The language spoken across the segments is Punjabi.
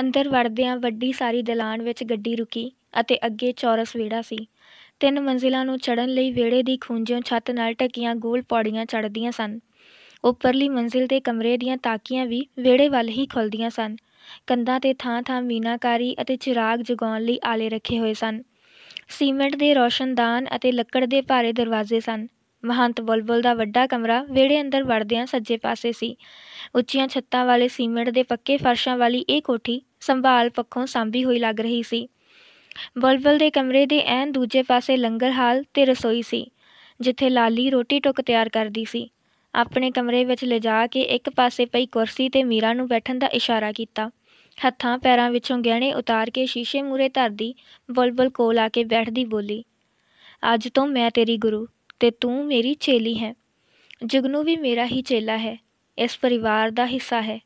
ਅੰਦਰ ਵੜਦਿਆਂ ਵੱਡੀ ਸਾਰੀ ਦਲਾਨ ਵਿੱਚ ਗੱਡੀ ਰੁਕੀ ਅਤੇ ਅੱਗੇ ਚੌਰਸ ਵਿਹੜਾ ਸੀ ਤਿੰਨ ਮੰਜ਼ਿਲਾਂ ਨੂੰ ਚੜ੍ਹਨ ਲਈ ਵਿਹੜੇ ਦੀ ਖੂੰਜਿਓਂ ਛੱਤ ਨਾਲ ਟਕੀਆਂ ਗੋਲ ਪੌੜੀਆਂ ਚੜ੍ਹਦੀਆਂ ਸਨ ਉੱਪਰਲੀ ਮੰਜ਼ਿਲ ਦੇ ਕਮਰੇ ਦੀਆਂ ਤਾਕੀਆਂ ਵੀ ਵਿਹੜੇ ਵੱਲ ਹੀ ਖੁੱਲਦੀਆਂ ਸਨ ਕੰਧਾਂ ਤੇ ਥਾਂ-ਥਾਂ ਮੀਨਾਕਾਰੀ ਅਤੇ ਚਿਰਾਗ ਜਗਾਉਣ ਲਈ ਆਲੇ ਰੱਖੇ ਹੋਏ ਸਨ ਸੀਮੈਂਟ ਦੇ ਰੋਸ਼ਨਦਾਨ ਅਤੇ ਲੱਕੜ ਦੇ ਭਾਰੇ ਦਰਵਾਜ਼ੇ ਸਨ ਮਹੰਤ ਬੁਲਬੁਲ ਦਾ ਵੱਡਾ ਕਮਰਾ ਵਿਹੜੇ ਅੰਦਰ ਵੜਦਿਆਂ ਸੱਜੇ ਪਾਸੇ ਸੀ ਉੱਚੀਆਂ ਛੱਤਾਂ ਵਾਲੇ ਸੀਮਿੰਟ ਦੇ ਪੱਕੇ ਫਰਸ਼ਾਂ ਵਾਲੀ ਇਹ ਕੋਠੀ ਸੰਭਾਲ ਪੱਖੋਂ ਸਾਂਭੀ ਹੋਈ ਲੱਗ ਰਹੀ ਸੀ ਬੁਲਬੁਲ ਦੇ ਕਮਰੇ ਦੇ ਐਨ ਦੂਜੇ ਪਾਸੇ ਲੰਗਰ ਹਾਲ ਤੇ ਰਸੋਈ ਸੀ ਜਿੱਥੇ ਲਾਲੀ ਰੋਟੀ ਟੁੱਕ ਤਿਆਰ ਕਰਦੀ ਸੀ ਆਪਣੇ ਕਮਰੇ ਵਿੱਚ ਲਿਜਾ ਕੇ ਇੱਕ ਪਾਸੇ ਪਈ ਕੁਰਸੀ ਤੇ ਮੀਰਾ ਨੂੰ ਬੈਠਣ ਦਾ ਇਸ਼ਾਰਾ ਕੀਤਾ ਹੱਥਾਂ ਪੈਰਾਂ ਵਿੱਚੋਂ ਗਹਿਣੇ ਉਤਾਰ ਕੇ ਸ਼ੀਸ਼ੇ ਮੂਰੇ ਧਰਦੀ ਬੁਲਬੁਲ ਕੋਲ ਆ ਕੇ ਬੈਠਦੀ ਬੋਲੀ ਅੱਜ ਤੋਂ ਮੈਂ ਤੇਰੀ ਗੁਰੂ ਤੇ ਤੂੰ ਮੇਰੀ ਚੇਲੀ ਹੈ ਜਗਨੂ ਵੀ ਮੇਰਾ ਹੀ ਚੇਲਾ ਹੈ ਇਸ ਪਰਿਵਾਰ ਦਾ ਹਿੱਸਾ ਹੈ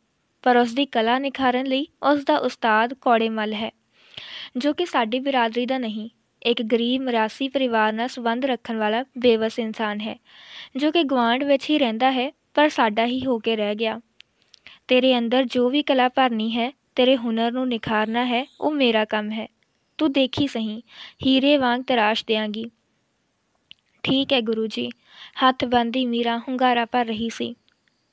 ਪਰ ਉਸ ਦੀ ਕਲਾ ਨਿਖਾਰਨ ਲਈ ਉਸ ਦਾ ਉਸਤਾਦ ਕੋੜੇਮਲ ਹੈ ਜੋ ਕਿ ਸਾਡੀ ਬਰਾਦਰੀ ਦਾ ਨਹੀਂ ਇੱਕ ਗਰੀਬ ਮਰਾਸੀ ਪਰਿਵਾਰ ਨਾਲ ਸੰਬੰਧ ਰੱਖਣ ਵਾਲਾ ਬੇਵਸ ਇਨਸਾਨ ਹੈ ਜੋ ਕਿ ਗਵਾਂਡ ਵਿੱਚ ਹੀ ਰਹਿੰਦਾ ਹੈ ਪਰ ਸਾਡਾ ਹੀ ਹੋ ਕੇ ਰਹਿ ਗਿਆ ਤੇਰੇ ਅੰਦਰ ਜੋ ਵੀ ਕਲਾ ਭਰਨੀ ਹੈ ਤੇਰੇ ਹੁਨਰ ਨੂੰ ਨਿਖਾਰਨਾ ਹੈ ਉਹ ਮੇਰਾ ਕੰਮ ਹੈ ਤੂੰ ਦੇਖੀ ਸਹੀ ਹੀਰੇ ਵਾਂਗ ਤਰਾਸ਼ ਦੇਾਂਗੀ ਠੀਕ ਹੈ ਗੁਰੂ ਜੀ ਹੱਥ ਬੰਦੀ ਮੀਰਾ ਹੁੰਗਾਰਾ ਪਰ ਰਹੀ ਸੀ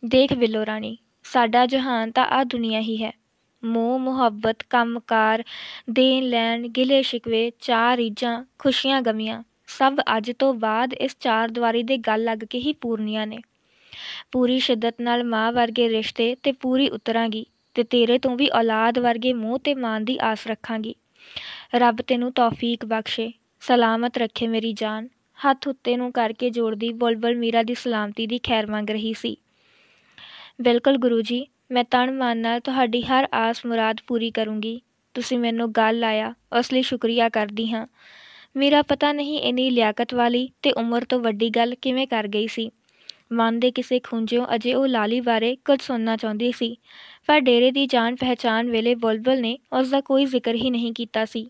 ਦੇਖ ਵਿਲੋ ਰਾਣੀ ਸਾਡਾ ਜਹਾਨ ਤਾਂ ਆ ਦੁਨੀਆ ਹੀ ਹੈ ਮੋਹ ਮੁਹੱਬਤ ਕੰਮਕਾਰ ਦੇਣ ਲੈਣ ਗਿਲੇ ਸ਼ਿਕਵੇ ਚਾਰ ਰੀਜਾਂ ਖੁਸ਼ੀਆਂ ਗਮੀਆਂ ਸਭ ਅੱਜ ਤੋਂ ਬਾਅਦ ਇਸ ਚਾਰ ਦੀਵਾਰੀ ਦੇ ਗੱਲ ਲੱਗ ਕੇ ਹੀ ਪੂਰਨੀਆਂ ਨੇ ਪੂਰੀ ਸ਼ਿੱਦਤ ਨਾਲ ਮਾਂ ਵਰਗੇ ਰਿਸ਼ਤੇ ਤੇ ਪੂਰੀ ਉਤਰਾਂਗੀ ਤੇ ਤੇਰੇ ਤੋਂ ਵੀ ਔਲਾਦ ਵਰਗੇ ਮੋਹ ਤੇ ਮਾਨ ਦੀ ਆਸ ਰੱਖਾਂਗੀ ਰੱਬ ਤੈਨੂੰ ਤੌਫੀਕ ਬਖਸ਼ੇ ਸਲਾਮਤ ਰੱਖੇ ਮੇਰੀ ਜਾਨ ਹੱਥ ਉੱਤੇ ਨੂੰ ਕਰਕੇ ਜੋੜਦੀ ਬੁਲਬੁਲ ਮੀਰਾ ਦੀ ਸਲਾਮਤੀ ਦੀ ਖੈਰ ਮੰਗ ਰਹੀ ਸੀ ਬਿਲਕੁਲ ਗੁਰੂ ਜੀ ਮੈਂ ਤਨ ਮਨ ਨਾਲ ਤੁਹਾਡੀ ਹਰ ਆਸ ਮੁਰਾਦ ਪੂਰੀ ਕਰੂੰਗੀ ਤੁਸੀਂ ਮੈਨੂੰ ਗੱਲ ਲਾਇਆ ਉਸ ਲਈ ਸ਼ੁਕਰੀਆ ਕਰਦੀ ਹਾਂ ਮੇਰਾ ਪਤਾ ਨਹੀਂ ਇਨੀ ਲਿਆਕਤ ਵਾਲੀ ਤੇ ਉਮਰ ਤੋਂ ਵੱਡੀ ਗੱਲ ਕਿਵੇਂ ਕਰ ਗਈ ਸੀ ਮਨ ਦੇ ਕਿਸੇ ਖੁੰਝਿਓਂ ਅਜੇ ਉਹ ਲਾਲੀ ਬਾਰੇ ਕੁਝ ਸੁਣਨਾ ਚਾਹੁੰਦੀ ਸੀ ਪਰ ਡੇਰੇ ਦੀ ਜਾਣ ਪਹਿਚਾਨ ਵੇਲੇ ਬੁਲਬੁਲ ਨੇ ਉਸ ਦਾ ਕੋਈ ਜ਼ਿਕਰ ਹੀ ਨਹੀਂ ਕੀਤਾ ਸੀ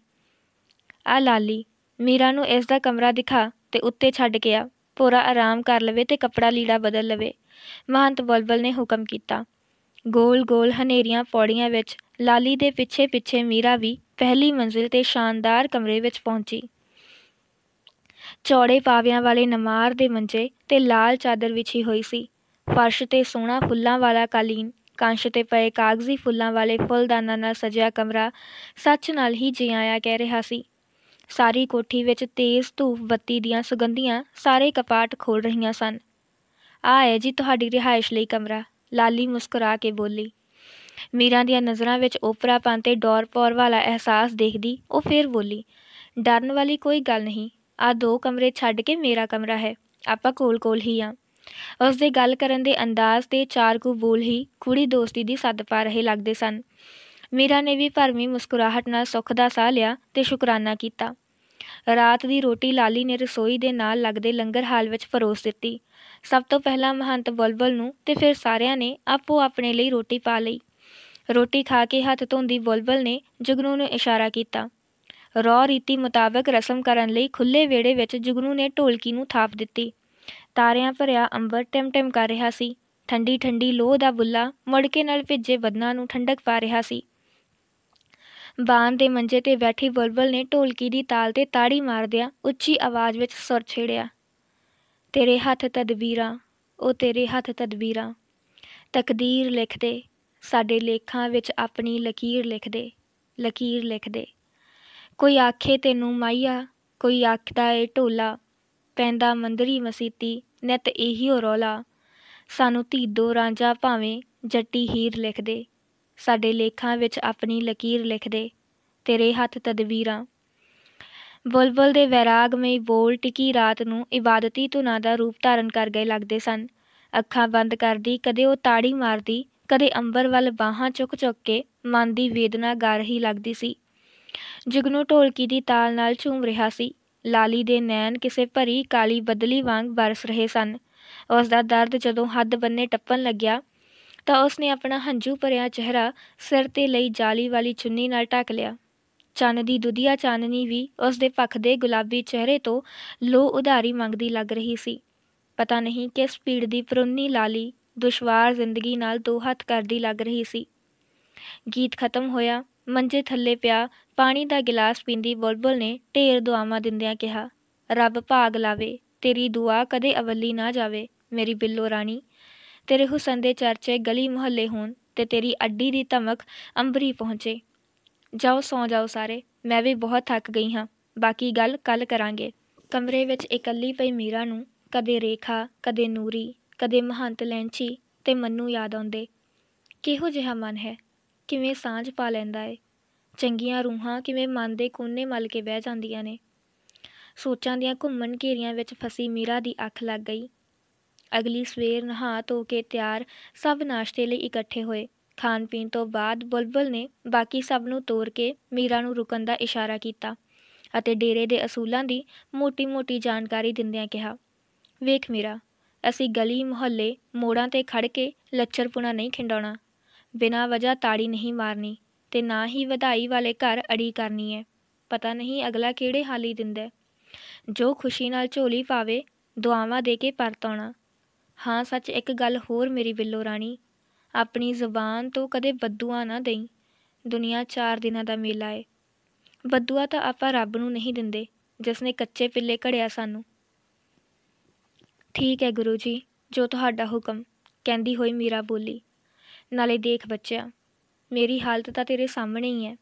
ਆ ਲਾਲੀ ਮੀਰਾ ਨੂੰ ਇਸ ਦਾ ਕਮਰਾ ਦਿਖਾ ਤੇ ਉੱਤੇ ਛੱਡ ਕੇ ਆ ਪੂਰਾ ਆਰਾਮ ਕਰ ਲਵੇ ਤੇ ਕਪੜਾ ਲੀੜਾ ਬਦਲ ਲਵੇ ਮਹੰਤ ਬਲਬਲ ਨੇ ਹੁਕਮ ਕੀਤਾ ਗੋਲ-ਗੋਲ ਹਨੇਰੀਆਂ ਪੌੜੀਆਂ ਵਿੱਚ ਲਾਲੀ ਦੇ ਪਿੱਛੇ-ਪਿੱਛੇ ਮੀਰਾ ਵੀ ਪਹਿਲੀ ਮੰਜ਼ਿਲ ਤੇ ਸ਼ਾਨਦਾਰ ਕਮਰੇ ਵਿੱਚ ਪਹੁੰਚੀ ਚੌੜੇ ਪਾਵਿਆਂ ਵਾਲੇ ਨਮਾਰ ਦੇ ਮੰਜੇ ਤੇ ਲਾਲ ਚਾਦਰ ਵਿਛੀ ਹੋਈ ਸੀ ਫਰਸ਼ ਤੇ ਸੋਨਾ ਫੁੱਲਾਂ ਵਾਲਾ ਕਾਲੀਨ ਕਾਂਸ਼ ਤੇ ਪਏ ਕਾਗਜ਼ੀ ਫੁੱਲਾਂ ਵਾਲੇ ਫੁੱਲਦਾਨਾਂ ਨਾਲ ਸਜਿਆ ਕਮਰਾ ਸੱਚ ਨਾਲ ਹੀ ਜਿਆਇਆ ਆਇਆ ਕਹਿ ਰਿਹਾ ਸੀ ਸਾਰੀ ਕੋਠੀ ਵਿੱਚ ਤੇਜ਼ ਧੂਪ ਬੱਤੀ ਦੀਆਂ ਸੁਗੰਧੀਆਂ ਸਾਰੇ ਕਪਾਟ ਖੋਲ ਰਹੀਆਂ ਸਨ ਆ ਹੈ ਜੀ ਤੁਹਾਡੀ ਰਿਹਾਇਸ਼ ਲਈ ਕਮਰਾ ਲਾਲੀ ਮੁਸਕਰਾ ਕੇ ਬੋਲੀ ਮੀਰਾ ਦੀਆਂ ਨਜ਼ਰਾਂ ਵਿੱਚ ਉਪਰਾਪਨ ਤੇ ਡੌਰ-ਪੌਰ ਵਾਲਾ ਅਹਿਸਾਸ ਦੇਖਦੀ ਉਹ ਫਿਰ ਬੋਲੀ ਡਰਨ ਵਾਲੀ ਕੋਈ ਗੱਲ ਨਹੀਂ ਆ ਦੋ ਕਮਰੇ ਛੱਡ ਕੇ ਮੇਰਾ ਕਮਰਾ ਹੈ ਆਪਾਂ ਕੋਲ-ਕੋਲ ਹੀ ਆ ਉਸ ਦੇ ਗੱਲ ਕਰਨ ਦੇ ਅੰਦਾਜ਼ ਤੇ ਚਾਰ ਕੁ ਬੋਲ ਹੀ ਕੁੜੀ ਦੋਸਤੀ ਦੀ ਸੱਦ ਪਾ ਰਹੇ ਲੱਗਦੇ ਸਨ ਮੀਰਾ ਨੇ ਵੀ ਭਰਮੀ ਮੁਸਕਰਾਹਟ ਨਾਲ ਸੁੱਖ ਦਾ ਸਾਹ ਲਿਆ ਤੇ ਸ਼ੁਕਰਾਨਾ ਕੀਤਾ ਰਾਤ ਦੀ ਰੋਟੀ ਲਾਲੀ ਨੇ ਰਸੋਈ ਦੇ ਨਾਲ ਲੱਗਦੇ ਲੰਗਰ ਹਾਲ ਵਿੱਚ ਪਰੋਸ ਦਿੱਤੀ ਸਭ ਤੋਂ ਪਹਿਲਾਂ ਮਹੰਤ ਬਲਬਲ ਨੂੰ ਤੇ ਫਿਰ ਸਾਰਿਆਂ ਨੇ ਆਪੋ ਆਪਣੇ ਲਈ ਰੋਟੀ ਪਾ ਲਈ ਰੋਟੀ ਖਾ ਕੇ ਹੱਥ ਧੋਂਦੀ ਬਲਬਲ ਨੇ ਜਗਨੂ ਨੂੰ ਇਸ਼ਾਰਾ ਕੀਤਾ ਰੌ ਰੀਤੀ ਮੁਤਾਬਕ ਰਸਮ ਕਰਨ ਲਈ ਖੁੱਲੇ ਵਿਹੜੇ ਵਿੱਚ ਜਗਨੂ ਨੇ ਢੋਲਕੀ ਨੂੰ ਥਾਪ ਦਿੱਤੀ ਤਾਰਿਆਂ ਭਰਿਆ ਅੰਬਰ ਟਿਮਟਿਮ ਕਰ ਰਿਹਾ ਸੀ ਠੰਡੀ ਠੰਡੀ ਲੋਹ ਦਾ ਬੁੱਲਾ ਮੜਕੇ ਨਾਲ ਭਿੱਜੇ ਬਦਨਾਂ ਨੂੰ ਠੰਡਕ ਪਾ ਰਿਹਾ ਸੀ ਬਾਣ ਦੇ ਮੰਜੇ ਤੇ ਬੈਠੀ ਬੁਲਬੁਲ ਨੇ ਢੋਲਕੀ ਦੀ ਤਾਲ ਤੇ ਤਾੜੀ ਮਾਰਦਿਆ ਉੱਚੀ ਆਵਾਜ਼ ਵਿੱਚ ਸੁਰ ਛੇੜਿਆ ਤੇਰੇ ਹੱਥ ਤਦਬੀਰਾਂ ਉਹ ਤੇਰੇ ਹੱਥ ਤਦਬੀਰਾਂ ਤਕਦੀਰ ਲਿਖਦੇ ਸਾਡੇ ਲੇਖਾਂ ਵਿੱਚ ਆਪਣੀ ਲਕੀਰ ਲਿਖਦੇ ਲਕੀਰ ਲਿਖਦੇ ਕੋਈ ਆਖੇ ਤੈਨੂੰ ਮਾਇਆ ਕੋਈ ਆਖਦਾ ਏ ਢੋਲਾ ਪੈਂਦਾ ਮੰਦਰੀ ਮਸੀਤੀ ਨਿਤ ਇਹੀ ਹੋ ਰੋਲਾ ਸਾਨੂੰ ਧੀਦੋ ਰਾਂਝਾ ਭਾਵੇਂ ਜੱਟੀ ਹੀਰ ਲਿਖਦੇ ਸਾਡੇ ਲੇਖਾਂ ਵਿੱਚ ਆਪਣੀ ਲਕੀਰ ਲਿਖ ਦੇ ਤੇਰੇ ਹੱਥ ਤਦਵੀਰਾਂ ਬੁਲਬੁਲ ਦੇ ਮੇ ਬੋਲ ਟਿਕੀ ਰਾਤ ਨੂੰ ਇਬਾਦਤੀ ਧੁਨਾ ਦਾ ਰੂਪ ਧਾਰਨ ਕਰ ਗਏ ਲੱਗਦੇ ਸਨ ਅੱਖਾਂ ਬੰਦ ਕਰਦੀ ਕਦੇ ਉਹ ਤਾੜੀ ਮਾਰਦੀ ਕਦੇ ਅੰਬਰ ਵੱਲ ਬਾਹਾਂ ਚੁੱਕ ਚੁੱਕ ਕੇ ਮਨ ਦੀ ਵੇਦਨਾ ਗਾ ਰਹੀ ਲੱਗਦੀ ਸੀ ਜਗਨੂ ਢੋਲਕੀ ਦੀ ਤਾਲ ਨਾਲ ਝੂਮ ਰਿਹਾ ਸੀ ਲਾਲੀ ਦੇ ਨੈਣ ਕਿਸੇ ਭਰੀ ਕਾਲੀ ਬਦਲੀ ਵਾਂਗ ਬਰਸ ਰਹੇ ਸਨ ਉਸ ਦਾ ਦਰਦ ਜਦੋਂ ਹੱਦ ਬੰਨੇ ਟੱਪਣ ਲੱਗਿਆ ਤਾਂ ਉਸ ਨੇ ਆਪਣਾ ਹੰਝੂ ਭਰਿਆ ਚਿਹਰਾ ਸਿਰ ਤੇ ਲਈ ਜਾਲੀ ਵਾਲੀ ਚੁੰਨੀ ਨਾਲ ਢੱਕ ਲਿਆ ਚੰਨ ਦੀ ਦੁਧੀਆ ਚਾਨਣੀ ਵੀ ਉਸ ਦੇ ਪੱਖ ਦੇ ਗੁਲਾਬੀ ਚਿਹਰੇ ਤੋਂ ਲੋ ਉਧਾਰੀ ਮੰਗਦੀ ਲੱਗ ਰਹੀ ਸੀ ਪਤਾ ਨਹੀਂ ਕਿਸ ਪੀੜ ਦੀ ਪਰੁੰਨੀ ਲਾਲੀ ਦੁਸ਼ਵਾਰ ਜ਼ਿੰਦਗੀ ਨਾਲ ਦੋ ਹੱਥ ਕਰਦੀ ਲੱਗ ਰਹੀ ਸੀ ਗੀਤ ਖਤਮ ਹੋਇਆ ਮੰਜੇ ਥੱਲੇ ਪਿਆ ਪਾਣੀ ਦਾ ਗਿਲਾਸ ਪੀਂਦੀ ਬੁਲਬੁਲ ਨੇ ਢੇਰ ਦੁਆਵਾਂ ਦਿੰਦਿਆਂ ਕਿਹਾ ਰੱਬ ਭਾਗ ਲਾਵੇ ਤੇਰੀ ਦੁਆ ਕਦੇ ਅਵੱਲੀ ਨਾ ਜਾਵੇ ਮੇਰੀ ਬਿੱਲੋ ਰਾਣੀ ਤੇਰੇ ਹੁਸਨ ਦੇ ਚਰਚੇ ਗਲੀ ਮੁਹੱਲੇ ਹੋਣ ਤੇ ਤੇਰੀ ਅੱਡੀ ਦੀ ਧਮਕ ਅੰਬਰੀ ਪਹੁੰਚੇ ਜਾਓ ਸੌ ਜਾਓ ਸਾਰੇ ਮੈਂ ਵੀ ਬਹੁਤ ਥੱਕ ਗਈ ਹਾਂ ਬਾਕੀ ਗੱਲ ਕੱਲ ਕਰਾਂਗੇ ਕਮਰੇ ਵਿੱਚ ਇਕੱਲੀ ਪਈ ਮੀਰਾ ਨੂੰ ਕਦੇ ਰੇਖਾ ਕਦੇ ਨੂਰੀ ਕਦੇ ਮਹੰਤ ਲੈਂਚੀ ਤੇ ਮੰਨੂ ਯਾਦ ਆਉਂਦੇ ਕਿਹੋ ਜਿਹਾ ਮਨ ਹੈ ਕਿਵੇਂ ਸਾਂਝ ਪਾ ਲੈਂਦਾ ਏ ਚੰਗੀਆਂ ਰੂਹਾਂ ਕਿਵੇਂ ਮਨ ਦੇ ਕੋਨੇ ਮਲ ਕੇ ਬਹਿ ਜਾਂਦੀਆਂ ਨੇ ਸੋਚਾਂ ਦੀਆਂ ਘੁੰਮਣ ਘੇਰੀਆਂ ਵਿੱਚ ਫਸੀ ਮੀਰਾ ਦੀ ਅੱਖ ਲੱਗ ਗਈ ਅਗਲੀ ਸਵੇਰ ਨਹਾ ਧੋ ਕੇ ਤਿਆਰ ਸਭ ਨਾਸ਼ਤੇ ਲਈ ਇਕੱਠੇ ਹੋਏ ਖਾਣ ਪੀਣ ਤੋਂ ਬਾਅਦ ਬਲਬਲ ਨੇ ਬਾਕੀ ਸਭ ਨੂੰ ਤੋਰ ਕੇ ਮੀਰਾ ਨੂੰ ਰੁਕਣ ਦਾ ਇਸ਼ਾਰਾ ਕੀਤਾ ਅਤੇ ਡੇਰੇ ਦੇ ਅਸੂਲਾਂ ਦੀ ਮੋਟੀ-ਮੋਟੀ ਜਾਣਕਾਰੀ ਦਿੰਦਿਆਂ ਕਿਹਾ ਵੇਖ ਮੀਰਾ ਅਸੀਂ ਗਲੀ ਮੁਹੱਲੇ ਮੋੜਾਂ ਤੇ ਖੜ ਕੇ ਲੱਚਰਪੁਣਾ ਨਹੀਂ ਖਿੰਡਾਉਣਾ ਬਿਨਾਂ ਵਜ੍ਹਾ ਤਾੜੀ ਨਹੀਂ ਮਾਰਨੀ ਤੇ ਨਾ ਹੀ ਵਧਾਈ ਵਾਲੇ ਘਰ ਅੜੀ ਕਰਨੀ ਹੈ ਪਤਾ ਨਹੀਂ ਅਗਲਾ ਕਿਹੜੇ ਹਾਲੀ ਦਿੰਦਾ ਜੋ ਖੁਸ਼ੀ ਨਾਲ ਝੋਲੀ ਪਾਵੇ ਦੁਆਵਾਂ ਦੇ ਕੇ ਪਰਤ ਆਉਣਾ ਹਾਂ ਸੱਚ ਇੱਕ ਗੱਲ ਹੋਰ ਮੇਰੀ ਬਿੱਲੋ ਰਾਣੀ ਆਪਣੀ ਜ਼ੁਬਾਨ ਤੋਂ ਕਦੇ ਬਦਦੁਆ ਨਾ ਦੇਈ ਦੁਨੀਆ ਚਾਰ ਦਿਨਾਂ ਦਾ ਮੇਲਾ ਏ ਬਦਦੁਆ ਤਾਂ ਆਪਾਂ ਰੱਬ ਨੂੰ ਨਹੀਂ ਦਿੰਦੇ ਜਿਸ ਨੇ ਕੱਚੇ ਪਿੱਲੇ ਘੜਿਆ ਸਾਨੂੰ ਠੀਕ ਹੈ ਗੁਰੂ ਜੀ ਜੋ ਤੁਹਾਡਾ ਹੁਕਮ ਕਹਿੰਦੀ ਹੋਈ ਮੀਰਾ ਬੋਲੀ ਨਾਲੇ ਦੇਖ ਬੱਚਿਆ ਮੇਰੀ ਹਾਲਤ ਤਾਂ ਤੇਰੇ ਸਾਹਮਣੇ ਹੀ ਹੈ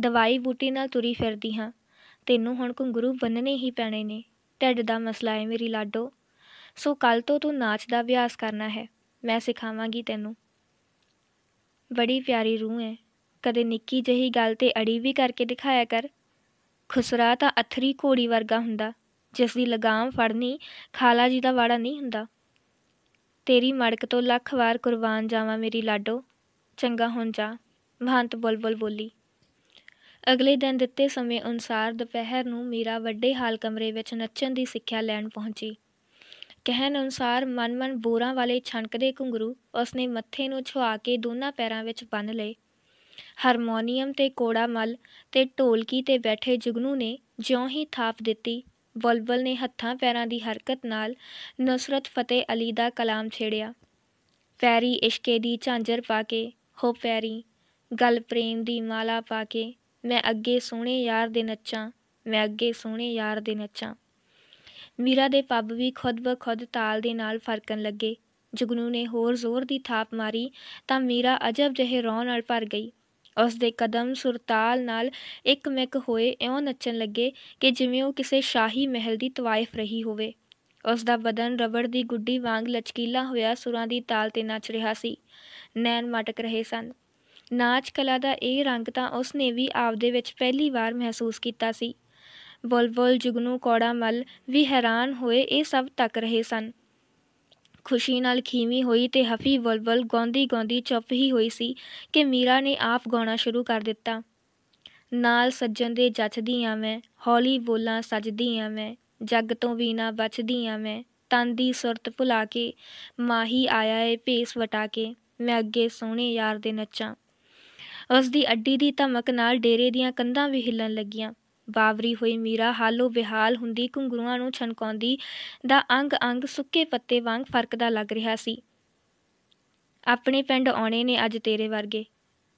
ਦਵਾਈ ਬੂਟੀ ਨਾਲ ਤੁਰੀ ਫਿਰਦੀ ਹਾਂ ਤੈਨੂੰ ਹੁਣ ਕੋ ਗੁਰੂ ਬੰਨਣੇ ਹੀ ਪੈਣੇ ਨੇ ਢਿੱਡ ਦਾ ਮਸਲਾ ਹੈ ਮੇਰੀ ਲਾਡੋ ਸੋ ਕੱਲ ਤੋਂ ਤੂੰ ਨਾਚ ਦਾ ਅਭਿਆਸ ਕਰਨਾ ਹੈ ਮੈਂ ਸਿਖਾਵਾਂਗੀ ਤੈਨੂੰ ਬੜੀ ਪਿਆਰੀ ਰੂਹ ਹੈ ਕਦੇ ਨਿੱਕੀ ਜਹੀ ਗੱਲ ਤੇ ਅੜੀ ਵੀ ਕਰਕੇ ਦਿਖਾਇਆ ਕਰ ਖੁਸਰਾ ਤਾਂ ਅਥਰੀ ਘੋੜੀ ਵਰਗਾ ਹੁੰਦਾ ਜਿਸ ਦੀ ਲਗਾਮ ਫੜਨੀ ਖਾਲਾ ਜੀ ਦਾ ਵਾੜਾ ਨਹੀਂ ਹੁੰਦਾ ਤੇਰੀ ਮੜਕ ਤੋਂ ਲੱਖ ਵਾਰ ਕੁਰਬਾਨ ਜਾਵਾਂ ਮੇਰੀ ਲਾਡੋ ਚੰਗਾ ਹੁਣ ਜਾ ਮਹੰਤ ਬੁਲਬੁਲ ਬੋਲੀ ਅਗਲੇ ਦਿਨ ਦਿੱਤੇ ਸਮੇਂ ਅਨੁਸਾਰ ਦੁਪਹਿਰ ਨੂੰ ਮੀਰਾ ਵੱਡੇ ਹਾਲ ਕਮਰੇ ਵਿੱਚ ਨੱਚਣ ਦੀ ਸਿੱਖਿਆ ਲੈਣ ਪਹੁੰਚੀ ਕਹਿਣ ਅਨੁਸਾਰ ਮਨ ਮਨ ਬੋਰਾਂ ਵਾਲੇ ਛਣਕਦੇ ਘੁੰਗਰੂ ਉਸਨੇ ਮੱਥੇ ਨੂੰ ਛੁਆ ਕੇ ਦੋਨਾਂ ਪੈਰਾਂ ਵਿੱਚ ਬੰਨ ਲਏ ਹਾਰਮੋਨੀਅਮ ਤੇ ਕੋੜਾ ਮਲ ਤੇ ਢੋਲਕੀ ਤੇ ਬੈਠੇ ਜਗਨੂ ਨੇ ਜਿਉਂ ਹੀ ਥਾਪ ਦਿੱਤੀ ਬਲਬਲ ਨੇ ਹੱਥਾਂ ਪੈਰਾਂ ਦੀ ਹਰਕਤ ਨਾਲ ਨਸਰਤ ਫਤਿਹ ਅਲੀ ਦਾ ਕਲਾਮ ਛੇੜਿਆ ਫੈਰੀ ਇਸ਼ਕੇ ਦੀ ਝਾਂਜਰ ਪਾ ਕੇ ਹੋ ਫੈਰੀ ਗਲ ਪ੍ਰੇਮ ਦੀ ਮਾਲਾ ਪਾ ਕੇ ਮੈਂ ਅੱਗੇ ਸੋਹਣੇ ਯਾਰ ਦੇ ਨੱਚਾਂ ਮੈਂ ਅੱਗੇ ਸੋਹਣੇ ਯਾਰ ਦੇ ਨੱਚਾਂ ਮੀਰਾ ਦੇ ਪੱਬ ਵੀ ਖੁਦ ਬਖੁਦ ਤਾਲ ਦੇ ਨਾਲ ਫਰਕਣ ਲੱਗੇ ਜਗਨੂ ਨੇ ਹੋਰ ਜ਼ੋਰ ਦੀ ਥਾਪ ਮਾਰੀ ਤਾਂ ਮੀਰਾ ਅਜਬ ਜਿਹੇ ਰੌਣ ਨਾਲ ਭਰ ਗਈ ਉਸ ਦੇ ਕਦਮ ਸੁਰਤਾਲ ਨਾਲ ਇੱਕ ਮਿਕ ਹੋਏ ਇਉਂ ਨੱਚਣ ਲੱਗੇ ਕਿ ਜਿਵੇਂ ਉਹ ਕਿਸੇ ਸ਼ਾਹੀ ਮਹਿਲ ਦੀ ਤਵਾਇਫ ਰਹੀ ਹੋਵੇ ਉਸ ਦਾ ਬਦਨ ਰਬੜ ਦੀ ਗੁੱਡੀ ਵਾਂਗ ਲਚਕੀਲਾ ਹੋਇਆ ਸੁਰਾਂ ਦੀ ਤਾਲ ਤੇ ਨੱਚ ਰਿਹਾ ਸੀ ਨੈਣ ਮਟਕ ਰਹੇ ਸਨ ਨਾਚ ਕਲਾ ਦਾ ਇਹ ਰੰਗ ਤਾਂ ਉਸ ਨੇ ਵੀ ਆਪਦੇ ਵਿੱਚ ਪਹਿਲੀ ਵਾਰ ਮਹਿਸੂਸ ਕੀਤਾ ਸੀ ਬਲਬਲ ਜੁਗਨੂ ਕੌੜਾ ਵੀ ਹੈਰਾਨ ਹੋਏ ਇਹ ਸਭ ਤੱਕ ਰਹੇ ਸਨ ਖੁਸ਼ੀ ਨਾਲ ਖੀਵੀ ਹੋਈ ਤੇ ਹਫੀ ਬਲਬਲ ਗੋਂਦੀ ਗੋਂਦੀ ਚੁੱਪ ਹੀ ਹੋਈ ਸੀ ਕਿ ਮੀਰਾ ਨੇ ਆਪ ਗਾਉਣਾ ਸ਼ੁਰੂ ਕਰ ਦਿੱਤਾ ਨਾਲ ਸੱਜਣ ਦੇ ਜੱਚਦੀ ਆਵੇਂ ਹੌਲੀ ਬੋਲਾਂ ਸਜਦੀ ਆਵੇਂ ਜੱਗ ਤੋਂ ਵੀਣਾ ਬਚਦੀ ਆਵੇਂ ਤਨ ਦੀ ਸੁਰਤ ਭੁਲਾ ਕੇ ਮਾਹੀ ਆਇਆ ਏ ਭੇਸ ਵਟਾ ਕੇ ਮੈਂ ਅੱਗੇ ਸੋਹਣੇ ਯਾਰ ਦੇ ਨੱਚਾਂ ਉਸ ਦੀ ਅੱਡੀ ਦੀ ਧਮਕ ਨਾਲ ਡੇਰੇ ਦੀਆਂ ਕੰਧਾਂ ਵੀ ਹਿੱਲਣ ਲੱਗੀਆਂ ਬਾਵਰੀ ਹੋਈ ਮੀਰਾ ਹਾਲੋ ਵਿਹਾਲ ਹੁੰਦੀ ਘੁੰਗਰੂਆਂ ਨੂੰ ਛਣਕਾਉਂਦੀ ਦਾ ਅੰਗ ਅੰਗ ਸੁੱਕੇ ਪੱਤੇ ਵਾਂਗ ਫਰਕਦਾ ਲੱਗ ਰਿਹਾ ਸੀ ਆਪਣੇ ਪਿੰਡ ਆਉਣੇ ਨੇ ਅੱਜ ਤੇਰੇ ਵਰਗੇ